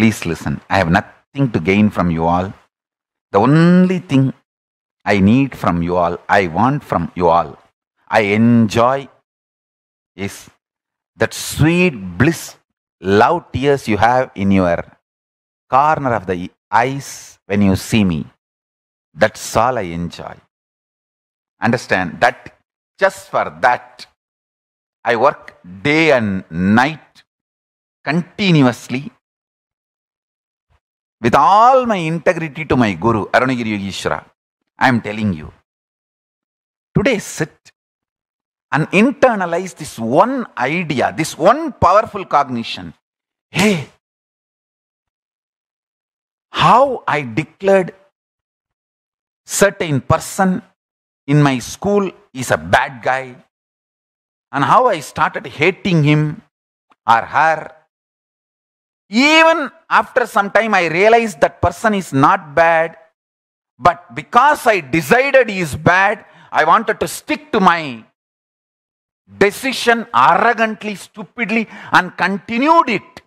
Please listen. I have nothing to gain from you all. The only thing I need from you all, I want from you all, I enjoy is that sweet bliss, loud tears you have in your corner of the eyes when you see me. That's all I enjoy. Understand that just for that, I work day and night continuously with all my integrity to my Guru, Arunagiri Yogeshwara. I am telling you. Today, sit and internalize this one idea, this one powerful cognition. Hey, how I declared certain person in my school is a bad guy, and how I started hating him or her even after some time, I realized that person is not bad. But because I decided he is bad, I wanted to stick to my decision arrogantly, stupidly, and continued it.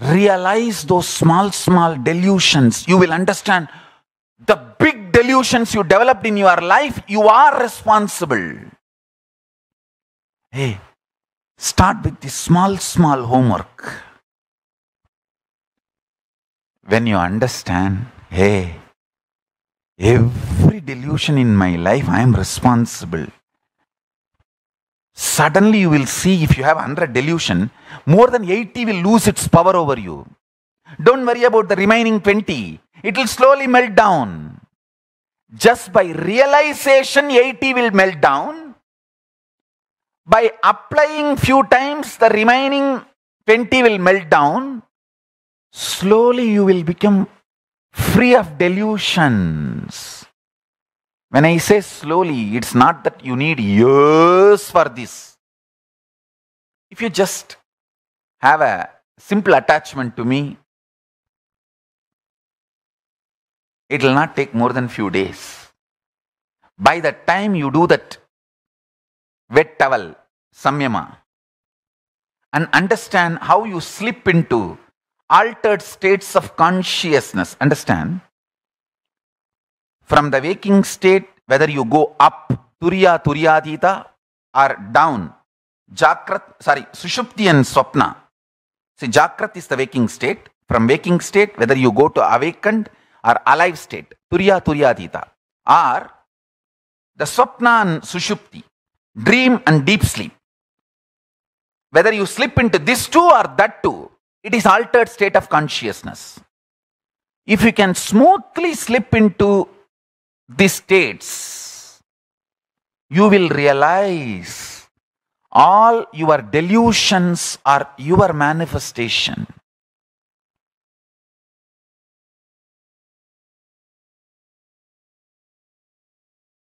Realize those small, small delusions. You will understand the big delusions you developed in your life, you are responsible. Hey, Start with the small, small homework. When you understand, hey, every delusion in my life, I am responsible. Suddenly, you will see if you have 100 delusion, more than 80 will lose its power over you. Don't worry about the remaining 20, it will slowly melt down. Just by realization, 80 will melt down by applying few times the remaining 20 will melt down slowly you will become free of delusions when i say slowly it's not that you need years for this if you just have a simple attachment to me it will not take more than few days by the time you do that wet towel samyama and understand how you slip into altered states of consciousness. Understand? From the waking state, whether you go up, turiya, turiyadita, or down, jagrat sorry, sushupti and swapna. See, jagrat is the waking state. From waking state, whether you go to awakened or alive state, turiya, turiyadita, or the swapna and sushupti, dream and deep sleep. whether you slip into this too or that too, it is altered state of consciousness. If you can smoothly slip into these states, you will realize all your delusions are your manifestation.